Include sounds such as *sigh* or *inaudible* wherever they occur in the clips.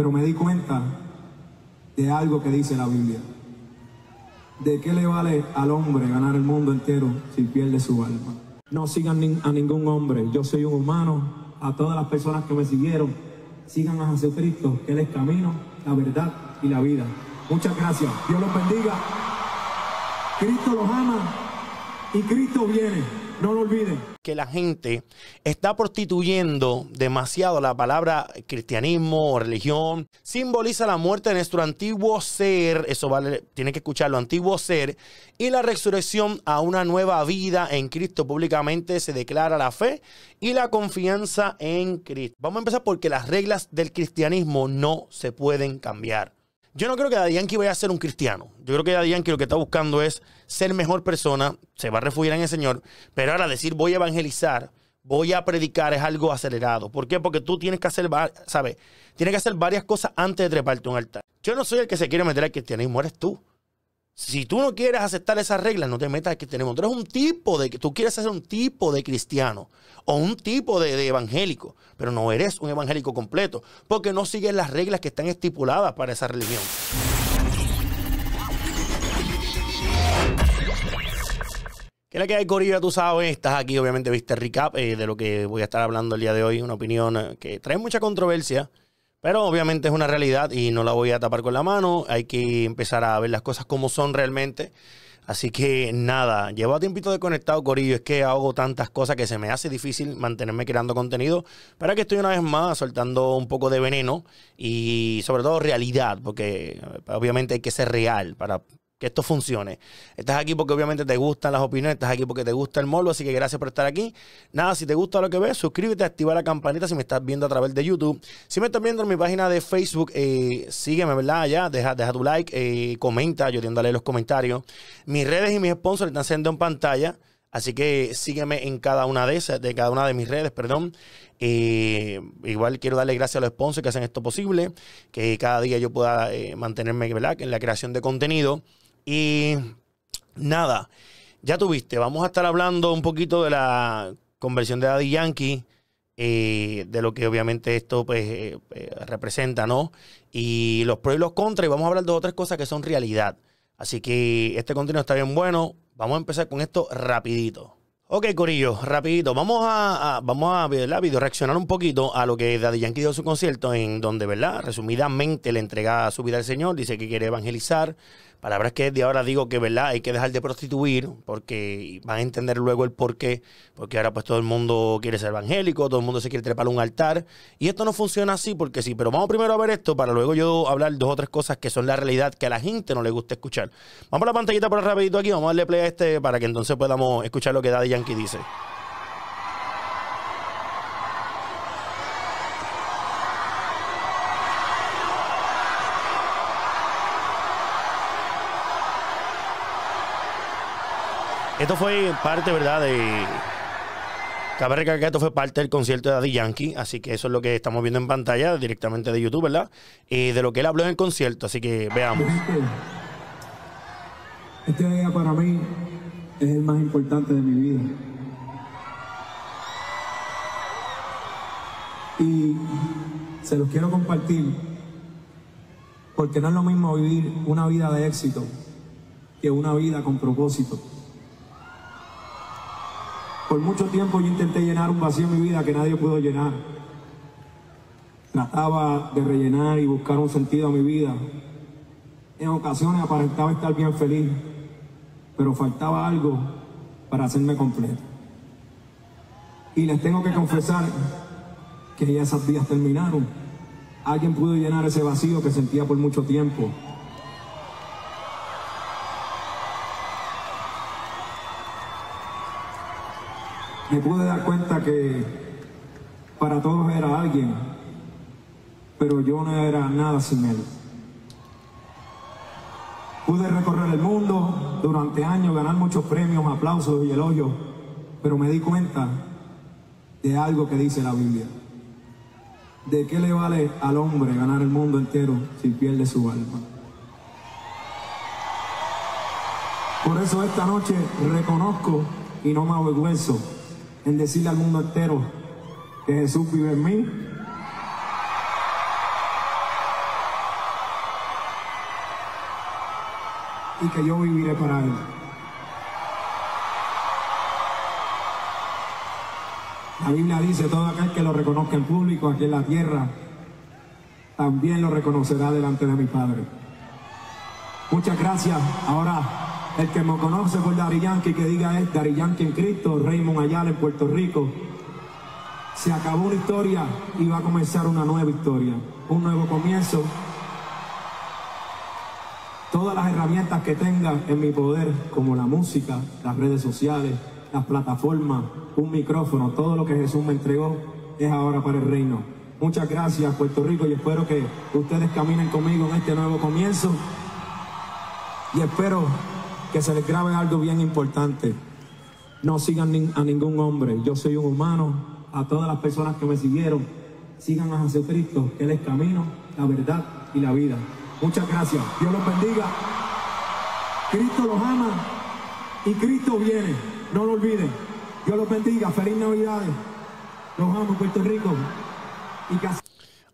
pero me di cuenta de algo que dice la Biblia. ¿De qué le vale al hombre ganar el mundo entero si pierde su alma? No sigan a ningún hombre, yo soy un humano, a todas las personas que me siguieron, sigan a Jesucristo, que Él es camino, la verdad y la vida. Muchas gracias, Dios los bendiga, Cristo los ama y Cristo viene. No lo olviden. Que la gente está prostituyendo demasiado la palabra cristianismo o religión. Simboliza la muerte de nuestro antiguo ser, eso vale, tiene que escucharlo, antiguo ser, y la resurrección a una nueva vida en Cristo. Públicamente se declara la fe y la confianza en Cristo. Vamos a empezar porque las reglas del cristianismo no se pueden cambiar. Yo no creo que Yankee vaya a ser un cristiano. Yo creo que Yankee lo que está buscando es ser mejor persona, se va a refugiar en el Señor, pero ahora decir voy a evangelizar, voy a predicar es algo acelerado. ¿Por qué? Porque tú tienes que hacer, ¿sabes? Tienes que hacer varias cosas antes de treparte un altar. Yo no soy el que se quiere meter al cristianismo, eres tú. Si tú no quieres aceptar esas reglas, no te metas que tenemos. Tú eres un tipo de, tú quieres ser un tipo de cristiano o un tipo de, evangélico, pero no eres un evangélico completo porque no sigues las reglas que están estipuladas para esa religión. ¿Qué es la que hay, Corilla? Tú sabes, estás aquí, obviamente viste el recap eh, de lo que voy a estar hablando el día de hoy, una opinión eh, que trae mucha controversia. Pero obviamente es una realidad y no la voy a tapar con la mano. Hay que empezar a ver las cosas como son realmente. Así que nada, llevo a tiempito desconectado, Corillo. Es que hago tantas cosas que se me hace difícil mantenerme creando contenido. Para que estoy una vez más soltando un poco de veneno y sobre todo realidad, porque eh, obviamente hay que ser real para que esto funcione. Estás aquí porque obviamente te gustan las opiniones, estás aquí porque te gusta el morbo, así que gracias por estar aquí. Nada, si te gusta lo que ves, suscríbete, activa la campanita si me estás viendo a través de YouTube. Si me estás viendo en mi página de Facebook, eh, sígueme, ¿verdad? Allá, deja, deja tu like, eh, comenta, yo tiendo a leer los comentarios. Mis redes y mis sponsors están siendo en pantalla, así que sígueme en cada una de esas, de cada una de mis redes, perdón. Eh, igual quiero darle gracias a los sponsors que hacen esto posible, que cada día yo pueda mantenerme, ¿verdad? En la creación de contenido. Y nada, ya tuviste, vamos a estar hablando un poquito de la conversión de Daddy Yankee. Eh, de lo que obviamente esto pues, eh, eh, representa, ¿no? Y los pros y los contras, y vamos a hablar de otras cosas que son realidad. Así que este contenido está bien bueno. Vamos a empezar con esto rapidito. Ok, Corillo, rapidito. Vamos a, vamos a la video reaccionar un poquito a lo que Daddy Yankee dio su concierto, en donde, ¿verdad? Resumidamente le entrega su vida al Señor, dice que quiere evangelizar, Palabras que de ahora digo que, ¿verdad? Hay que dejar de prostituir porque van a entender luego el por qué. Porque ahora pues todo el mundo quiere ser evangélico, todo el mundo se quiere trepar a un altar. Y esto no funciona así porque sí, pero vamos primero a ver esto para luego yo hablar dos o tres cosas que son la realidad que a la gente no le gusta escuchar. Vamos a la pantallita por rapidito aquí, vamos a darle play a este para que entonces podamos escuchar lo que Daddy Yankee dice. Esto fue parte, ¿verdad? De. que esto fue parte del concierto de Daddy Yankee, así que eso es lo que estamos viendo en pantalla directamente de YouTube, ¿verdad? Y de lo que él habló en el concierto, así que veamos. Este, este día para mí es el más importante de mi vida. Y se los quiero compartir porque no es lo mismo vivir una vida de éxito que una vida con propósito. Por mucho tiempo yo intenté llenar un vacío en mi vida que nadie pudo llenar. Trataba de rellenar y buscar un sentido a mi vida. En ocasiones aparentaba estar bien feliz, pero faltaba algo para hacerme completo. Y les tengo que confesar que ya esas días terminaron. Alguien pudo llenar ese vacío que sentía por mucho tiempo. me pude dar cuenta que para todos era alguien, pero yo no era nada sin él. Pude recorrer el mundo durante años, ganar muchos premios, aplausos y elogios, pero me di cuenta de algo que dice la Biblia. ¿De qué le vale al hombre ganar el mundo entero si pierde su alma? Por eso esta noche reconozco y no me avergüenzo en decirle al mundo entero que Jesús vive en mí. Y que yo viviré para Él. La Biblia dice, todo aquel que lo reconozca en público aquí en la tierra, también lo reconocerá delante de mi Padre. Muchas gracias. Ahora el que me conoce por Dari Yankee, que diga es Dari en Cristo, Raymond Ayala en Puerto Rico. Se acabó una historia y va a comenzar una nueva historia, un nuevo comienzo. Todas las herramientas que tenga en mi poder, como la música, las redes sociales, las plataformas, un micrófono, todo lo que Jesús me entregó es ahora para el reino. Muchas gracias Puerto Rico y espero que ustedes caminen conmigo en este nuevo comienzo y espero que se les grabe algo bien importante. No sigan a ningún hombre. Yo soy un humano. A todas las personas que me siguieron, sigan a Jesucristo, que Él es camino, la verdad y la vida. Muchas gracias. Dios los bendiga. Cristo los ama y Cristo viene. No lo olviden. Dios los bendiga. Feliz Navidad, Los amo, Puerto Rico. Y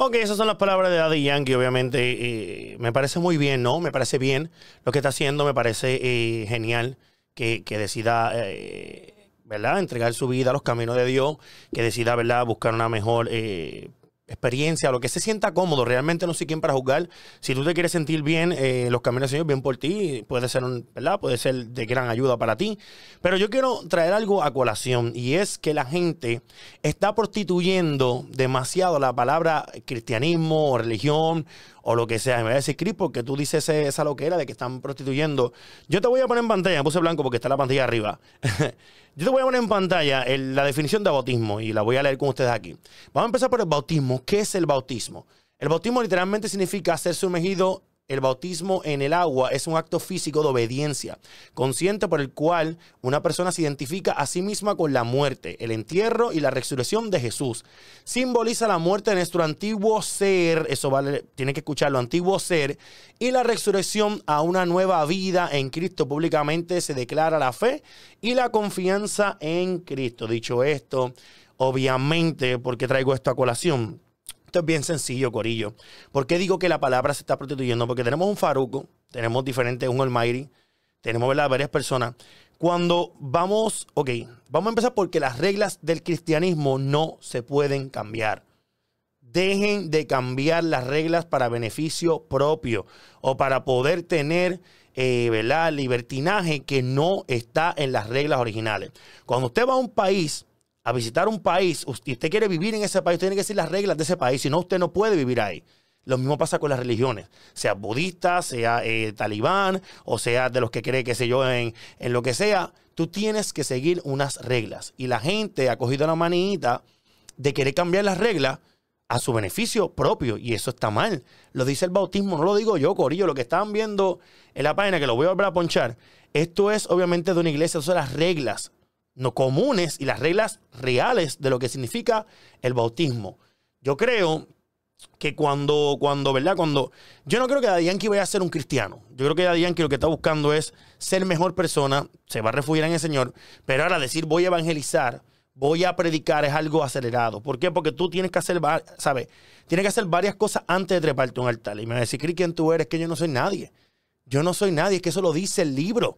Ok, esas son las palabras de Daddy Yankee, obviamente. me parece muy bien, ¿no? Me parece bien lo que está haciendo, me parece eh, genial que, decida, eh, ¿verdad? Entregar su vida a los caminos de Dios, que decida, ¿verdad? Buscar una mejor eh, experiencia, lo que se sienta cómodo. Realmente no sé quién para jugar. Si tú te quieres sentir bien, eh, los caminos del Señor, bien por ti, puede ser, un, ¿verdad? Puede ser de gran ayuda para ti. Pero yo quiero traer algo a colación y es que la gente está prostituyendo demasiado la palabra cristianismo o religión o lo que sea. me voy a decir, Chris, porque tú dices esa loquera de que están prostituyendo. Yo te voy a poner en pantalla, puse blanco porque está la pantalla arriba. *laughs* Yo te voy a poner en pantalla la definición de bautismo y la voy a leer con ustedes aquí. Vamos a empezar por el bautismo. ¿Qué es el bautismo? El bautismo literalmente significa ser sumergido el bautismo en el agua es un acto físico de obediencia, consciente por el cual una persona se identifica a sí misma con la muerte, el entierro y la resurrección de Jesús. Simboliza la muerte de nuestro antiguo ser, eso vale, tiene que escucharlo, antiguo ser, y la resurrección a una nueva vida en Cristo. Públicamente se declara la fe y la confianza en Cristo. Dicho esto, obviamente, porque traigo esta colación esto es bien sencillo, Corillo. ¿Por qué digo que la palabra se está prostituyendo? Porque tenemos un Faruco, tenemos diferentes, un Almighty, tenemos varias personas. Cuando vamos, ok, vamos a empezar porque las reglas del cristianismo no se pueden cambiar. Dejen de cambiar las reglas para beneficio propio o para poder tener eh, libertinaje que no está en las reglas originales. Cuando usted va a un país a visitar un país, y usted quiere vivir en ese país, tiene que seguir las reglas de ese país, si no, usted no puede vivir ahí. Lo mismo pasa con las religiones, sea budista, sea eh, talibán, o sea de los que cree, qué sé yo, en, en, lo que sea. Tú tienes que seguir unas reglas. Y la gente ha cogido la manita de querer cambiar las reglas a su beneficio propio. Y eso está mal. Lo dice el bautismo, no lo digo yo, Corillo. Lo que están viendo en la página, que lo voy a volver a ponchar, esto es obviamente de una iglesia, son las reglas no comunes y las reglas reales de lo que significa el bautismo. Yo creo que cuando, cuando, ¿verdad? Cuando. Yo no creo que que vaya a ser un cristiano. Yo creo que que lo que está buscando es ser mejor persona, se va a refugiar en el Señor, pero ahora decir voy a evangelizar, voy a predicar es algo acelerado. ¿Por qué? Porque tú tienes que hacer, ¿sabes? Tienes que hacer varias cosas antes de treparte un altar. Y me va a decir, ¿quién tú eres? Que yo no soy nadie. Yo no soy nadie, es que eso lo dice el libro.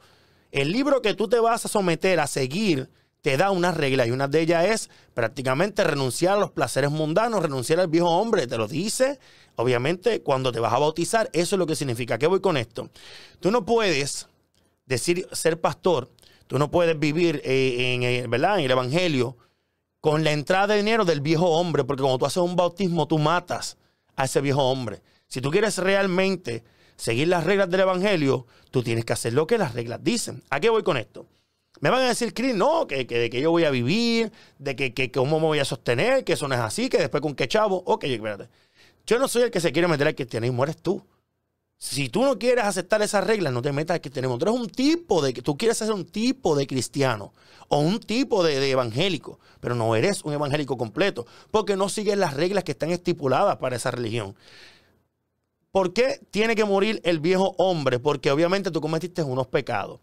El libro que tú te vas a someter a seguir te da unas reglas y una de ellas es prácticamente renunciar a los placeres mundanos, renunciar al viejo hombre, te lo dice. Obviamente, cuando te vas a bautizar, eso es lo que significa. ¿Qué voy con esto? Tú no puedes decir ser pastor, tú no puedes vivir eh, en, eh, ¿verdad? en el evangelio con la entrada de dinero del viejo hombre, porque cuando tú haces un bautismo, tú matas a ese viejo hombre. Si tú quieres realmente seguir las reglas del Evangelio, tú tienes que hacer lo que las reglas dicen. ¿A qué voy con esto? Me van a decir, Chris, no, que, de que yo voy a vivir, de que, que, cómo me voy a sostener, que eso no es así, que después con qué chavo. Ok, espérate. Yo no soy el que se quiere meter al cristianismo, eres tú. Si tú no quieres aceptar esas reglas, no te metas al cristianismo. Tú eres un tipo de, tú quieres ser un tipo de cristiano o un tipo de evangélico, pero no eres un evangélico completo porque no sigues las reglas que están estipuladas para esa religión. ¿Por qué tiene que morir el viejo hombre? Porque obviamente tú cometiste unos pecados.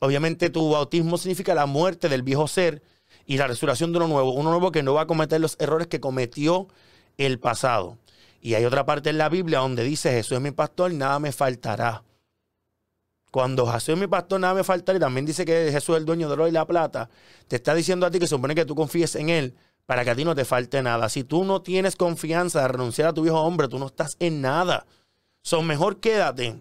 Obviamente tu bautismo significa la muerte del viejo ser y la resurrección de uno nuevo. Uno nuevo que no va a cometer los errores que cometió el pasado. Y hay otra parte en la Biblia donde dice, Jesús es mi pastor, nada me faltará. Cuando Jesús es mi pastor, nada me faltará. Y también dice que Jesús es el dueño del oro y la plata. Te está diciendo a ti que supone que tú confíes en Él para que a ti no te falte nada. Si tú no tienes confianza de renunciar a tu viejo hombre, tú no estás en nada. Son mejor quédate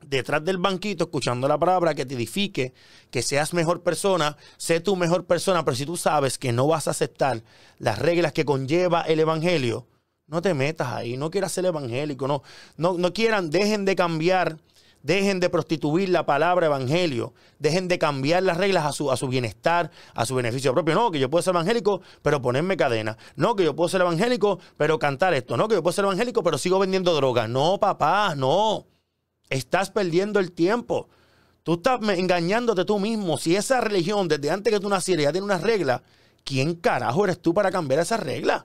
detrás del banquito escuchando la palabra que te edifique, que seas mejor persona, sé tu mejor persona, pero si tú sabes que no vas a aceptar las reglas que conlleva el evangelio, no te metas ahí, no quieras ser evangélico, no, no, no quieran, dejen de cambiar Dejen de prostituir la palabra evangelio. Dejen de cambiar las reglas a su, a su bienestar, a su beneficio propio. No, que yo puedo ser evangélico, pero ponerme cadena. No, que yo puedo ser evangélico, pero cantar esto. No, que yo puedo ser evangélico, pero sigo vendiendo drogas. No, papá, no. Estás perdiendo el tiempo. Tú estás engañándote tú mismo. Si esa religión, desde antes que tú nacieras, ya tiene unas reglas, ¿quién carajo eres tú para cambiar esas reglas?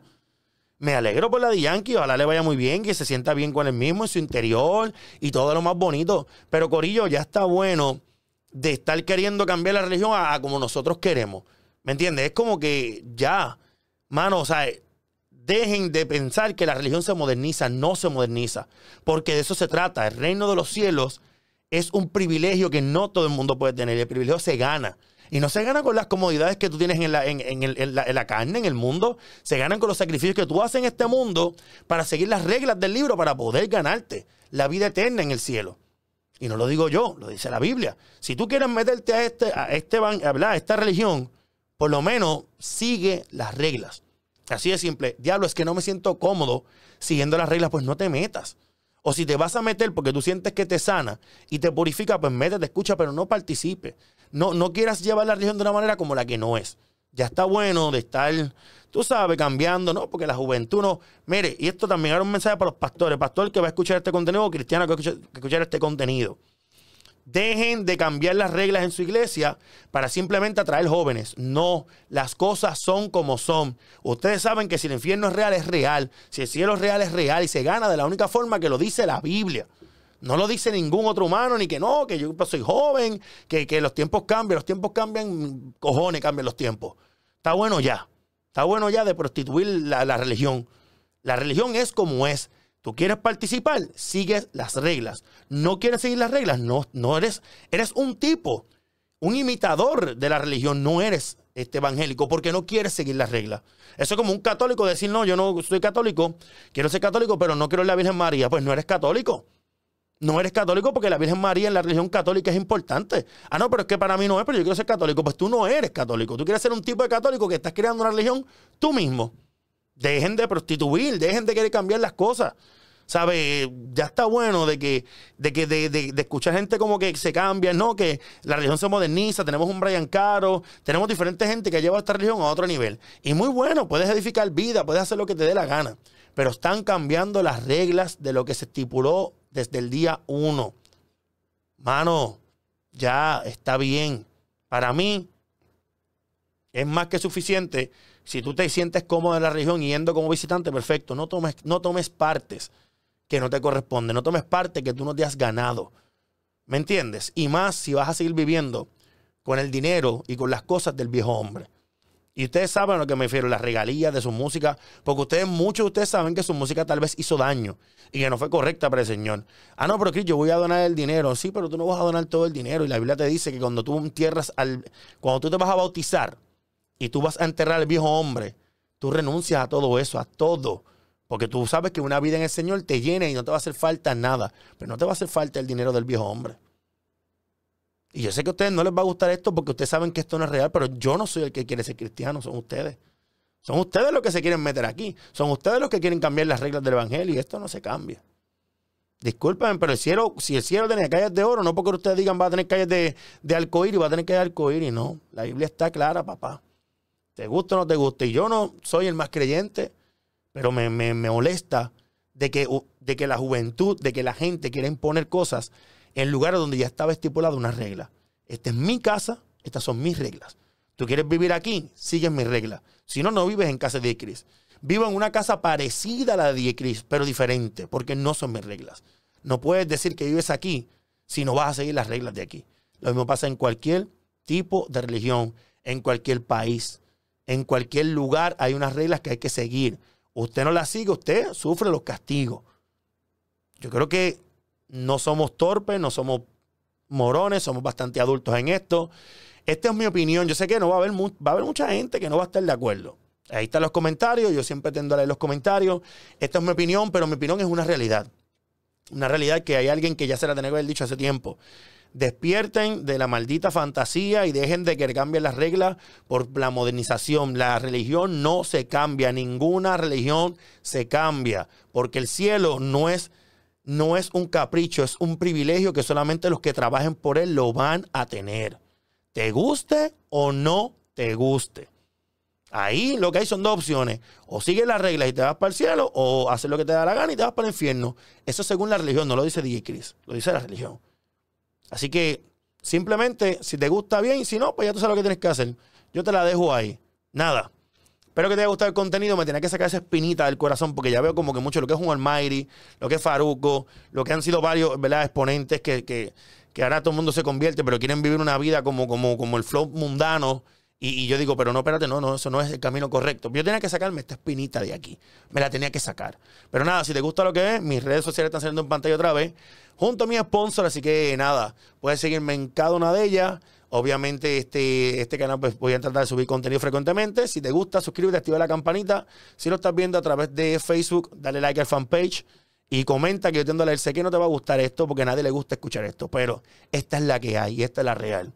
me alegro por la de Yankee, ojalá le vaya muy bien, que se sienta bien con él mismo en su interior y todo lo más bonito. Pero Corillo, ya está bueno de estar queriendo cambiar la religión a, como nosotros queremos. ¿Me entiendes? Es como que ya, mano, o sea, dejen de pensar que la religión se moderniza, no se moderniza, porque de eso se trata. El reino de los cielos es un privilegio que no todo el mundo puede tener, el privilegio se gana. Y no se gana con las comodidades que tú tienes en la, en, en, el, carne, en el mundo. Se ganan con los sacrificios que tú haces en este mundo para seguir las reglas del libro, para poder ganarte la vida eterna en el cielo. Y no lo digo yo, lo dice la Biblia. Si tú quieres meterte a este, a este hablar esta religión, por lo menos sigue las reglas. Así de simple. Diablo, es que no me siento cómodo siguiendo las reglas, pues no te metas. O si te vas a meter porque tú sientes que te sana y te purifica, pues te escucha, pero no participe. No, no quieras llevar la religión de una manera como la que no es. Ya está bueno de estar, tú sabes, cambiando, ¿no? Porque la juventud no. Mire, y esto también era un mensaje para los pastores, pastor que va a escuchar este contenido o cristiano que va a escuchar este contenido. Dejen de cambiar las reglas en su iglesia para simplemente atraer jóvenes. No, las cosas son como son. Ustedes saben que si el infierno es real, es real. Si el cielo es real, es real. Y se gana de la única forma que lo dice la Biblia. No lo dice ningún otro humano, ni que no, que yo pues, soy joven, que, los tiempos cambian, los tiempos cambian, cojones cambian los tiempos. Está bueno ya. Está bueno ya de prostituir la, la religión. La religión es como es. Tú quieres participar, sigues las reglas. No quieres seguir las reglas, no, no eres, eres un tipo, un imitador de la religión, no eres este evangélico porque no quieres seguir las reglas. Eso es como un católico decir, no, yo no soy católico, quiero ser católico, pero no quiero la Virgen María. Pues no eres católico no eres católico porque la Virgen María en la religión católica es importante. Ah, no, pero es que para mí no es, pero yo quiero ser católico. Pues tú no eres católico. Tú quieres ser un tipo de católico que estás creando una religión tú mismo. Dejen de prostituir, dejen de querer cambiar las cosas. ¿Sabes? Ya está bueno de que, de que, de, escuchar gente como que se cambia, ¿no? Que la religión se moderniza, tenemos un Brian Caro, tenemos diferente gente que lleva esta religión a otro nivel. Y muy bueno, puedes edificar vida, puedes hacer lo que te dé la gana. Pero están cambiando las reglas de lo que se estipuló desde el día uno. Mano, ya está bien. Para mí es más que suficiente. Si tú te sientes cómodo en la región yendo como visitante, perfecto. No tomes, no tomes partes que no te corresponden. No tomes partes que tú no te has ganado. ¿Me entiendes? Y más si vas a seguir viviendo con el dinero y con las cosas del viejo hombre. Y ustedes saben a lo que me refiero, las regalías de su música, porque ustedes, muchos de ustedes saben que su música tal vez hizo daño y que no fue correcta para el Señor. Ah, no, pero aquí yo voy a donar el dinero. Sí, pero tú no vas a donar todo el dinero. Y la Biblia te dice que cuando tú entierras al, cuando tú te vas a bautizar y tú vas a enterrar al viejo hombre, tú renuncias a todo eso, a todo. Porque tú sabes que una vida en el Señor te llena y no te va a hacer falta nada. Pero no te va a hacer falta el dinero del viejo hombre. Y yo sé que a ustedes no les va a gustar esto porque ustedes saben que esto no es real, pero yo no soy el que quiere ser cristiano, son ustedes. Son ustedes los que se quieren meter aquí. Son ustedes los que quieren cambiar las reglas del evangelio y esto no se cambia. Discúlpenme, pero el si el cielo tiene calles de oro, no porque ustedes digan va a tener calles de, de y va a tener que de arcoíris, no. La Biblia está clara, papá. Te gusta o no te gusta. Y yo no soy el más creyente, pero me, me, me molesta de que, de que la juventud, de que la gente quiera imponer cosas en lugares donde ya estaba estipulada una regla. Esta es mi casa, estas son mis reglas. Tú quieres vivir aquí, sigues mis reglas. Si no, no vives en casa de Diecris. Vivo en una casa parecida a la de Diecris, pero diferente, porque no son mis reglas. No puedes decir que vives aquí si no vas a seguir las reglas de aquí. Lo mismo pasa en cualquier tipo de religión, en cualquier país, en cualquier lugar hay unas reglas que hay que seguir. Usted no las sigue, usted sufre los castigos. Yo creo que no somos torpes, no somos morones, somos bastante adultos en esto. Esta es mi opinión. Yo sé que no va a haber, va a haber mucha gente que no va a estar de acuerdo. Ahí están los comentarios, yo siempre tendo a leer los comentarios. Esta es mi opinión, pero mi opinión es una realidad. Una realidad que hay alguien que ya se la tenía que haber dicho hace tiempo. Despierten de la maldita fantasía y dejen de que cambien las reglas por la modernización. La religión no se cambia, ninguna religión se cambia, porque el cielo no es no es un capricho, es un privilegio que solamente los que trabajen por él lo van a tener. Te guste o no te guste. Ahí lo que hay son dos opciones. O sigues las reglas y te vas para el cielo, o haces lo que te da la gana y te vas para el infierno. Eso según la religión, no lo dice DJ lo dice la religión. Así que simplemente, si te gusta bien, y si no, pues ya tú sabes lo que tienes que hacer. Yo te la dejo ahí. Nada. Espero que te haya gustado el contenido. Me tenía que sacar esa espinita del corazón porque ya veo como que mucho lo que es un Almighty, lo que es Faruco, lo que han sido varios ¿verdad? exponentes que, que, que, ahora todo el mundo se convierte, pero quieren vivir una vida como, como, como el flow mundano y, yo digo, pero no, espérate, no, no, eso no es el camino correcto. Yo tenía que sacarme esta espinita de aquí. Me la tenía que sacar. Pero nada, si te gusta lo que es, mis redes sociales están saliendo en pantalla otra vez. Junto a mi sponsor, así que nada, puedes seguirme en cada una de ellas. Obviamente, este, este canal pues, voy a tratar de subir contenido frecuentemente. Si te gusta, suscríbete, activa la campanita. Si lo estás viendo a través de Facebook, dale like al fanpage y comenta que yo tengo a leer. Sé que no te va a gustar esto porque a nadie le gusta escuchar esto, pero esta es la que hay esta es la real.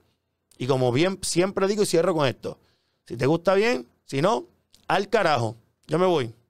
Y como bien siempre digo y cierro con esto, si te gusta bien, si no, al carajo. Yo me voy.